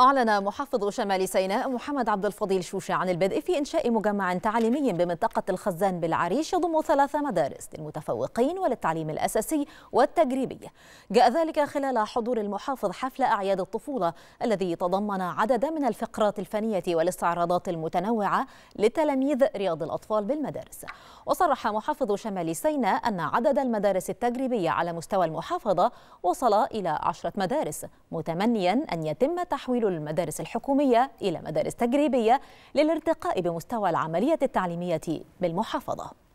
أعلن محافظ شمال سيناء محمد عبد الفضيل شوشة عن البدء في إنشاء مجمع تعليمي بمنطقة الخزان بالعريش يضم ثلاث مدارس للمتفوقين وللتعليم الأساسي والتجريبي جاء ذلك خلال حضور المحافظ حفل أعياد الطفولة الذي تضمن عددا من الفقرات الفنية والاستعراضات المتنوعة لتلاميذ رياض الأطفال بالمدارس وصرح محافظ شمال سيناء أن عدد المدارس التجريبية على مستوى المحافظة وصل إلى عشرة مدارس متمنيا أن يتم تحويل المدارس الحكومية إلى مدارس تجريبية للارتقاء بمستوى العملية التعليمية بالمحافظة